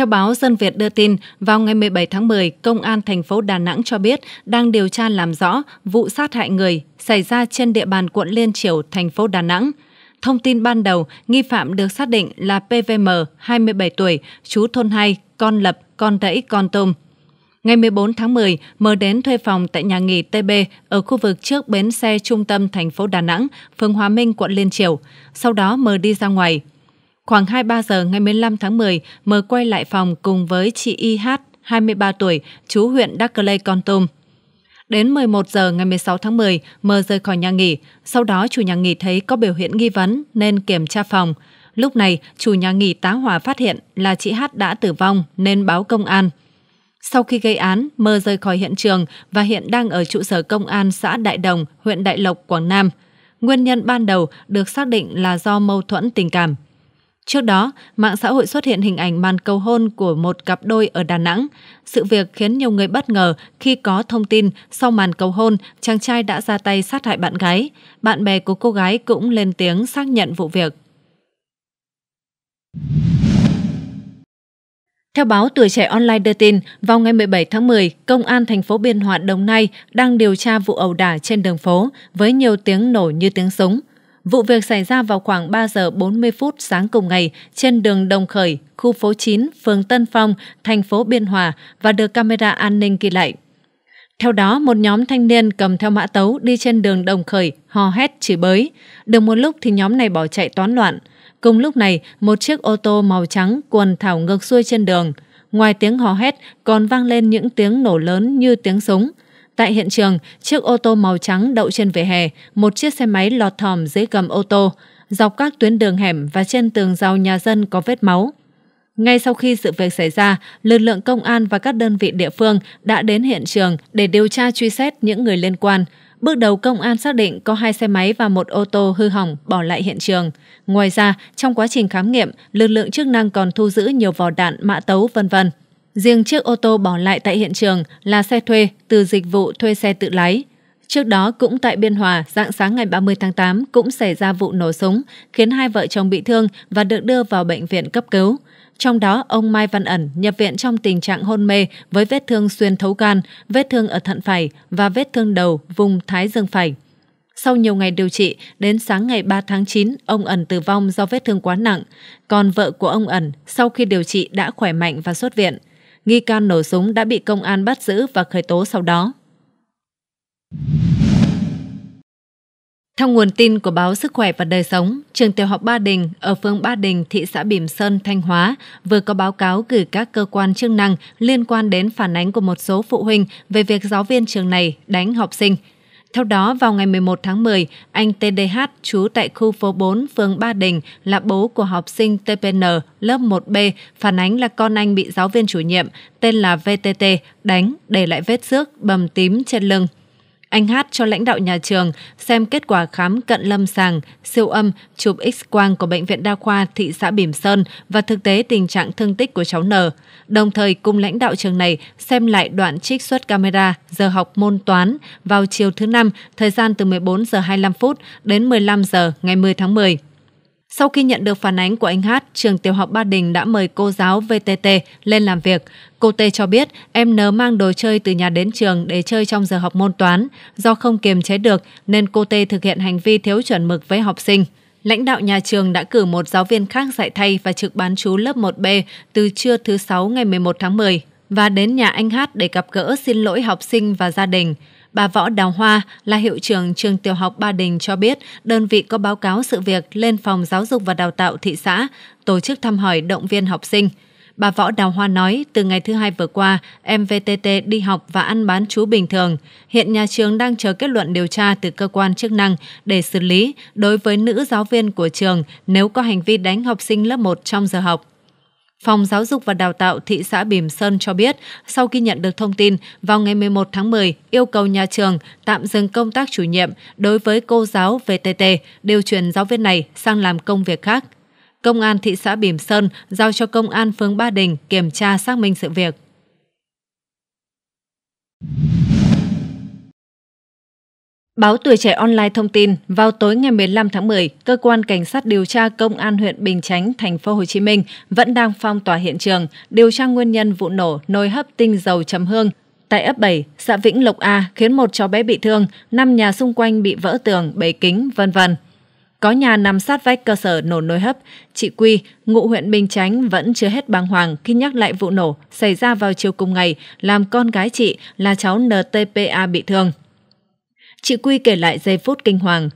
Theo báo Dân Việt đưa tin, vào ngày 17 tháng 10, Công an thành phố Đà Nẵng cho biết đang điều tra làm rõ vụ sát hại người xảy ra trên địa bàn quận Liên Triểu, thành phố Đà Nẵng. Thông tin ban đầu, nghi phạm được xác định là PVM, 27 tuổi, chú thôn 2, Con Lập, Con Rẫy, Con Tôm. Ngày 14 tháng 10, M đến thuê phòng tại nhà nghỉ TB ở khu vực trước bến xe trung tâm thành phố Đà Nẵng, phường Hòa Minh, quận Liên Triều. Sau đó M đi ra ngoài, Khoảng 23 giờ ngày 15 tháng 10, M quay lại phòng cùng với chị IH, 23 tuổi, chú huyện Đắc Lê Con Tum. Đến 11 giờ ngày 16 tháng 10, M rời khỏi nhà nghỉ. Sau đó chủ nhà nghỉ thấy có biểu hiện nghi vấn nên kiểm tra phòng. Lúc này, chủ nhà nghỉ tá hỏa phát hiện là chị Hát đã tử vong nên báo công an. Sau khi gây án, M rời khỏi hiện trường và hiện đang ở trụ sở công an xã Đại Đồng, huyện Đại Lộc, Quảng Nam. Nguyên nhân ban đầu được xác định là do mâu thuẫn tình cảm. Trước đó, mạng xã hội xuất hiện hình ảnh màn cầu hôn của một cặp đôi ở Đà Nẵng. Sự việc khiến nhiều người bất ngờ khi có thông tin sau màn cầu hôn, chàng trai đã ra tay sát hại bạn gái. Bạn bè của cô gái cũng lên tiếng xác nhận vụ việc. Theo báo Tuổi Trẻ Online đưa tin, vào ngày 17 tháng 10, Công an thành phố Biên Hòa Đồng Nai đang điều tra vụ ẩu đả trên đường phố với nhiều tiếng nổ như tiếng súng. Vụ việc xảy ra vào khoảng 3 giờ 40 phút sáng cùng ngày trên đường Đồng Khởi, khu phố 9, phường Tân Phong, thành phố Biên Hòa và được camera an ninh ghi lại. Theo đó, một nhóm thanh niên cầm theo mã tấu đi trên đường Đồng Khởi, hò hét chỉ bới. Được một lúc thì nhóm này bỏ chạy toán loạn. Cùng lúc này, một chiếc ô tô màu trắng quần thảo ngược xuôi trên đường. Ngoài tiếng hò hét, còn vang lên những tiếng nổ lớn như tiếng súng. Tại hiện trường, chiếc ô tô màu trắng đậu trên vỉa hè, một chiếc xe máy lọt thòm dưới gầm ô tô, dọc các tuyến đường hẻm và trên tường rào nhà dân có vết máu. Ngay sau khi sự việc xảy ra, lực lượng công an và các đơn vị địa phương đã đến hiện trường để điều tra truy xét những người liên quan. Bước đầu công an xác định có hai xe máy và một ô tô hư hỏng bỏ lại hiện trường. Ngoài ra, trong quá trình khám nghiệm, lực lượng chức năng còn thu giữ nhiều vỏ đạn, mã tấu, vân vân. Riêng chiếc ô tô bỏ lại tại hiện trường là xe thuê từ dịch vụ thuê xe tự lái. Trước đó cũng tại Biên Hòa, dạng sáng ngày 30 tháng 8 cũng xảy ra vụ nổ súng, khiến hai vợ chồng bị thương và được đưa vào bệnh viện cấp cứu. Trong đó, ông Mai Văn Ẩn nhập viện trong tình trạng hôn mê với vết thương xuyên thấu gan, vết thương ở thận phải và vết thương đầu vùng thái dương phải. Sau nhiều ngày điều trị, đến sáng ngày 3 tháng 9, ông Ẩn tử vong do vết thương quá nặng. Còn vợ của ông Ẩn, sau khi điều trị đã khỏe mạnh và xuất viện – nghi can nổ súng đã bị công an bắt giữ và khởi tố sau đó. Theo nguồn tin của báo Sức khỏe và Đời sống, trường tiểu học Ba Đình ở phường Ba Đình, thị xã Bỉm Sơn, Thanh Hóa vừa có báo cáo gửi các cơ quan chức năng liên quan đến phản ánh của một số phụ huynh về việc giáo viên trường này đánh học sinh – theo đó, vào ngày 11 tháng 10, anh TDH trú tại khu phố 4, phường Ba Đình là bố của học sinh TPN lớp 1B phản ánh là con anh bị giáo viên chủ nhiệm tên là VTT đánh để lại vết xước bầm tím trên lưng. Anh Hát cho lãnh đạo nhà trường xem kết quả khám cận lâm sàng, siêu âm, chụp x-quang của Bệnh viện Đa khoa thị xã Bỉm Sơn và thực tế tình trạng thương tích của cháu N. Đồng thời cùng lãnh đạo trường này xem lại đoạn trích xuất camera giờ học môn toán vào chiều thứ năm, thời gian từ 14 giờ 25 phút đến 15 giờ ngày 10 tháng 10. Sau khi nhận được phản ánh của anh Hát, trường tiểu học Ba Đình đã mời cô giáo VTT lên làm việc. Cô T cho biết em nớ mang đồ chơi từ nhà đến trường để chơi trong giờ học môn toán. Do không kiềm chế được nên cô T thực hiện hành vi thiếu chuẩn mực với học sinh. Lãnh đạo nhà trường đã cử một giáo viên khác dạy thay và trực bán chú lớp 1B từ trưa thứ sáu ngày 11 tháng 10 và đến nhà anh Hát để gặp gỡ xin lỗi học sinh và gia đình. Bà Võ Đào Hoa là hiệu trưởng trường tiểu học Ba Đình cho biết đơn vị có báo cáo sự việc lên phòng giáo dục và đào tạo thị xã, tổ chức thăm hỏi động viên học sinh. Bà Võ Đào Hoa nói, từ ngày thứ hai vừa qua, em VTT đi học và ăn bán chú bình thường. Hiện nhà trường đang chờ kết luận điều tra từ cơ quan chức năng để xử lý đối với nữ giáo viên của trường nếu có hành vi đánh học sinh lớp 1 trong giờ học. Phòng Giáo dục và Đào tạo thị xã Bỉm Sơn cho biết, sau khi nhận được thông tin, vào ngày 11 tháng 10, yêu cầu nhà trường tạm dừng công tác chủ nhiệm đối với cô giáo VTT, điều chuyển giáo viên này sang làm công việc khác. Công an thị xã Bỉm Sơn giao cho Công an phường Ba Đình kiểm tra xác minh sự việc. Báo Tuổi Trẻ Online thông tin, vào tối ngày 15 tháng 10, cơ quan cảnh sát điều tra công an huyện Bình Chánh, thành phố Hồ Chí Minh vẫn đang phong tỏa hiện trường, điều tra nguyên nhân vụ nổ nồi hấp tinh dầu chầm hương tại ấp 7, xã Vĩnh Lộc A khiến một cháu bé bị thương, năm nhà xung quanh bị vỡ tường, bể kính, vân vân. Có nhà nằm sát vách cơ sở nổ nồi hấp, chị Quy, ngụ huyện Bình Chánh vẫn chưa hết bàng hoàng khi nhắc lại vụ nổ xảy ra vào chiều cùng ngày, làm con gái chị là cháu NTPA bị thương. Chị Quy kể lại giây phút kinh hoàng.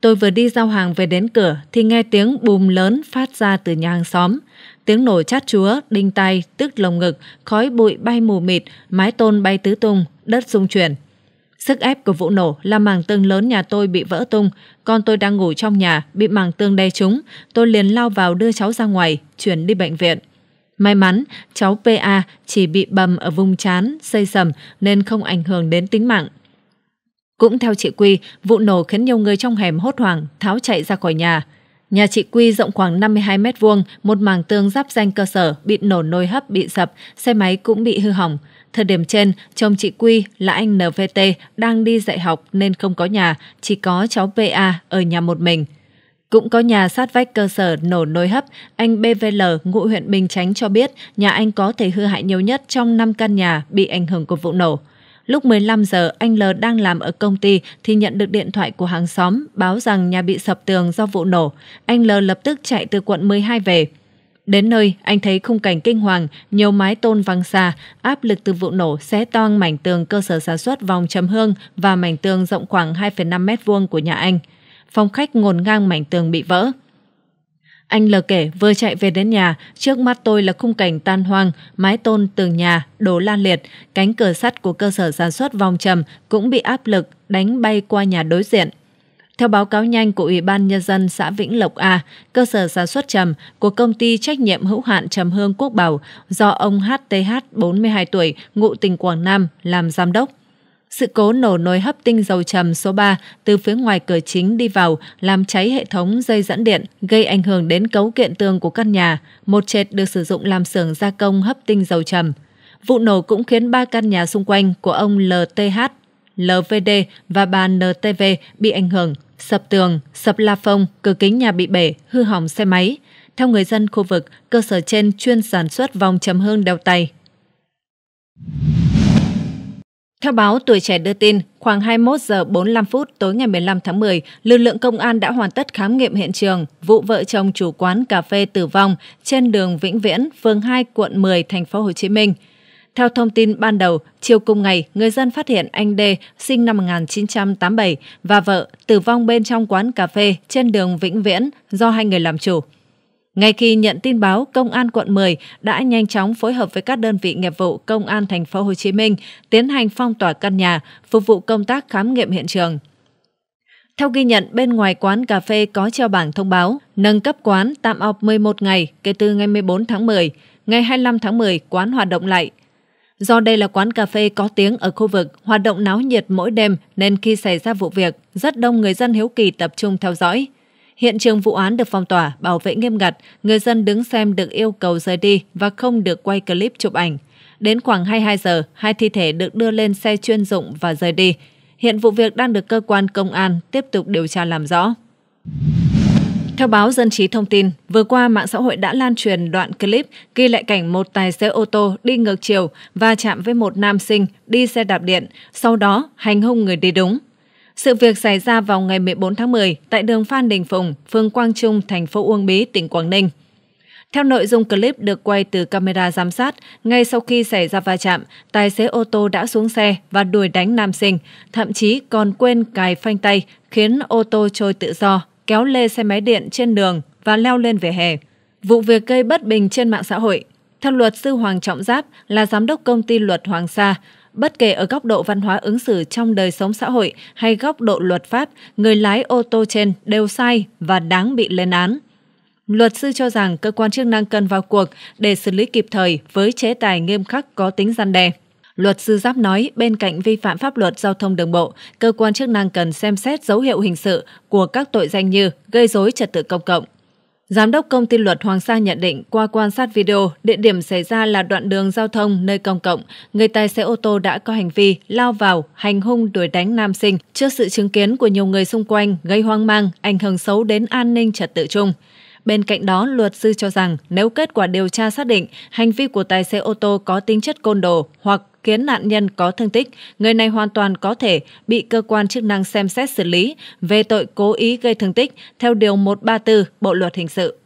Tôi vừa đi giao hàng về đến cửa thì nghe tiếng bùm lớn phát ra từ nhà hàng xóm. Tiếng nổ chát chúa, đinh tay, tức lồng ngực, khói bụi bay mù mịt, mái tôn bay tứ tung, đất rung chuyển. Sức ép của vụ nổ làm màng tương lớn nhà tôi bị vỡ tung, con tôi đang ngủ trong nhà, bị màng tương đè trúng. Tôi liền lao vào đưa cháu ra ngoài, chuyển đi bệnh viện. May mắn, cháu PA chỉ bị bầm ở vùng chán, xây sầm nên không ảnh hưởng đến tính mạng. Cũng theo chị Quy, vụ nổ khiến nhiều người trong hẻm hốt hoảng, tháo chạy ra khỏi nhà. Nhà chị Quy rộng khoảng 52 mét vuông, một mảng tường giáp danh cơ sở bị nổ nồi hấp bị sập, xe máy cũng bị hư hỏng. Thời điểm trên, chồng chị Quy là anh NVT đang đi dạy học nên không có nhà, chỉ có cháu PA ở nhà một mình. Cũng có nhà sát vách cơ sở nổ nồi hấp, anh BVL ngụ huyện Bình Chánh cho biết nhà anh có thể hư hại nhiều nhất trong 5 căn nhà bị ảnh hưởng của vụ nổ. Lúc 15 giờ, anh L đang làm ở công ty thì nhận được điện thoại của hàng xóm báo rằng nhà bị sập tường do vụ nổ. Anh L lập tức chạy từ quận 12 về. Đến nơi, anh thấy khung cảnh kinh hoàng, nhiều mái tôn văng xa, áp lực từ vụ nổ xé toang mảnh tường cơ sở sản xuất vòng chấm hương và mảnh tường rộng khoảng 2,5 mét vuông của nhà anh. Phòng khách ngổn ngang mảnh tường bị vỡ. Anh L kể vừa chạy về đến nhà, trước mắt tôi là khung cảnh tan hoang, mái tôn tường nhà, đổ lan liệt, cánh cửa sắt của cơ sở sản xuất vòng trầm cũng bị áp lực đánh bay qua nhà đối diện. Theo báo cáo nhanh của Ủy ban Nhân dân xã Vĩnh Lộc A, cơ sở sản xuất trầm của công ty trách nhiệm hữu hạn Trầm Hương Quốc Bảo do ông HTH 42 tuổi, ngụ tỉnh Quảng Nam, làm giám đốc sự cố nổ nồi hấp tinh dầu trầm số 3 từ phía ngoài cửa chính đi vào làm cháy hệ thống dây dẫn điện, gây ảnh hưởng đến cấu kiện tường của căn nhà. Một trệt được sử dụng làm xưởng gia công hấp tinh dầu trầm. Vụ nổ cũng khiến ba căn nhà xung quanh của ông LTH, LVD và bà NTV bị ảnh hưởng, sập tường, sập la phông, cửa kính nhà bị bể, hư hỏng xe máy. Theo người dân khu vực, cơ sở trên chuyên sản xuất vòng chấm hương đeo tay, theo báo Tuổi Trẻ đưa tin, khoảng 21 giờ 45 phút tối ngày 15 tháng 10, lực lượng công an đã hoàn tất khám nghiệm hiện trường vụ vợ chồng chủ quán cà phê tử vong trên đường Vĩnh Viễn, phường 2, quận 10, thành phố Hồ Chí Minh. Theo thông tin ban đầu, chiều cùng ngày, người dân phát hiện anh D sinh năm 1987 và vợ tử vong bên trong quán cà phê trên đường Vĩnh Viễn do hai người làm chủ. Ngay khi nhận tin báo, Công an quận 10 đã nhanh chóng phối hợp với các đơn vị nghiệp vụ Công an thành phố Hồ Chí Minh tiến hành phong tỏa căn nhà, phục vụ công tác khám nghiệm hiện trường. Theo ghi nhận, bên ngoài quán cà phê có treo bảng thông báo nâng cấp quán tạm họp 11 ngày kể từ ngày 14 tháng 10, ngày 25 tháng 10 quán hoạt động lại. Do đây là quán cà phê có tiếng ở khu vực, hoạt động náo nhiệt mỗi đêm nên khi xảy ra vụ việc, rất đông người dân hiếu kỳ tập trung theo dõi. Hiện trường vụ án được phong tỏa, bảo vệ nghiêm ngặt, người dân đứng xem được yêu cầu rời đi và không được quay clip chụp ảnh. Đến khoảng 22 giờ, hai thi thể được đưa lên xe chuyên dụng và rời đi. Hiện vụ việc đang được cơ quan công an tiếp tục điều tra làm rõ. Theo báo Dân trí thông tin, vừa qua mạng xã hội đã lan truyền đoạn clip ghi lại cảnh một tài xế ô tô đi ngược chiều và chạm với một nam sinh đi xe đạp điện, sau đó hành hung người đi đúng. Sự việc xảy ra vào ngày 14 tháng 10 tại đường Phan Đình Phùng, phường Quang Trung, thành phố Uông Bí, tỉnh Quảng Ninh. Theo nội dung clip được quay từ camera giám sát, ngay sau khi xảy ra va chạm, tài xế ô tô đã xuống xe và đuổi đánh nam sinh, thậm chí còn quên cài phanh tay, khiến ô tô trôi tự do, kéo lê xe máy điện trên đường và leo lên vỉa hè. Vụ việc gây bất bình trên mạng xã hội. Theo luật sư Hoàng Trọng Giáp là giám đốc công ty luật Hoàng Sa, Bất kể ở góc độ văn hóa ứng xử trong đời sống xã hội hay góc độ luật pháp, người lái ô tô trên đều sai và đáng bị lên án. Luật sư cho rằng cơ quan chức năng cần vào cuộc để xử lý kịp thời với chế tài nghiêm khắc có tính gian đe. Luật sư Giáp nói bên cạnh vi phạm pháp luật giao thông đường bộ, cơ quan chức năng cần xem xét dấu hiệu hình sự của các tội danh như gây dối trật tự công cộng, Giám đốc công ty luật Hoàng Sa nhận định qua quan sát video, địa điểm xảy ra là đoạn đường giao thông nơi công cộng. Người tài xế ô tô đã có hành vi lao vào, hành hung đuổi đánh nam sinh trước sự chứng kiến của nhiều người xung quanh gây hoang mang, ảnh hưởng xấu đến an ninh trật tự chung. Bên cạnh đó, luật sư cho rằng nếu kết quả điều tra xác định hành vi của tài xế ô tô có tính chất côn đồ hoặc khiến nạn nhân có thương tích, người này hoàn toàn có thể bị cơ quan chức năng xem xét xử lý về tội cố ý gây thương tích theo Điều 134 Bộ Luật Hình sự.